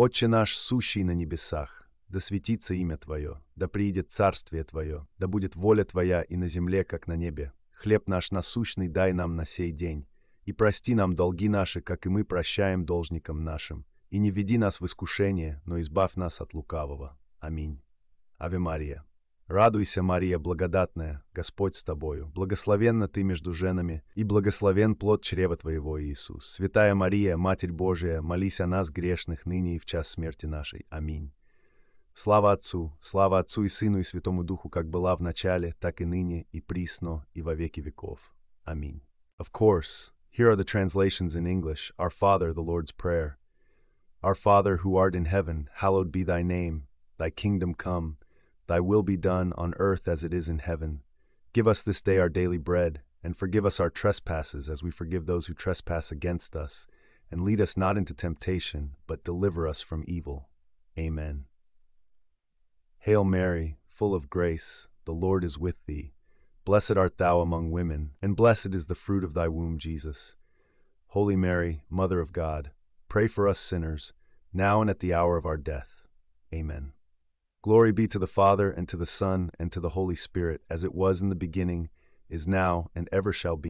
«Отче наш, сущий на небесах, да светится имя Твое, да приидет царствие Твое, да будет воля Твоя и на земле, как на небе. Хлеб наш насущный дай нам на сей день, и прости нам долги наши, как и мы прощаем должникам нашим. И не веди нас в искушение, но избавь нас от лукавого. Аминь. Ave Maria. Радуйся, Мария, благодатная, Господь с тобою, благословенна ты между женами, и благословен плод чрева твоего, Иисус. Святая Мария, Матерь Божия, молись о нас, грешных, ныне и в час смерти нашей. Аминь. Слава Отцу, слава Отцу и Сыну и Святому Духу, как была в начале, так и ныне, и присно, и во веки веков. Аминь. Of course, here are the translations in English, Our Father, the Lord's Prayer. Our Father, who art in heaven, hallowed be thy name, thy kingdom come, Thy will be done on earth as it is in heaven. Give us this day our daily bread, and forgive us our trespasses as we forgive those who trespass against us. And lead us not into temptation, but deliver us from evil. Amen. Hail Mary, full of grace, the Lord is with thee. Blessed art thou among women, and blessed is the fruit of thy womb, Jesus. Holy Mary, Mother of God, pray for us sinners, now and at the hour of our death. Amen. Glory be to the Father, and to the Son, and to the Holy Spirit, as it was in the beginning, is now, and ever shall be.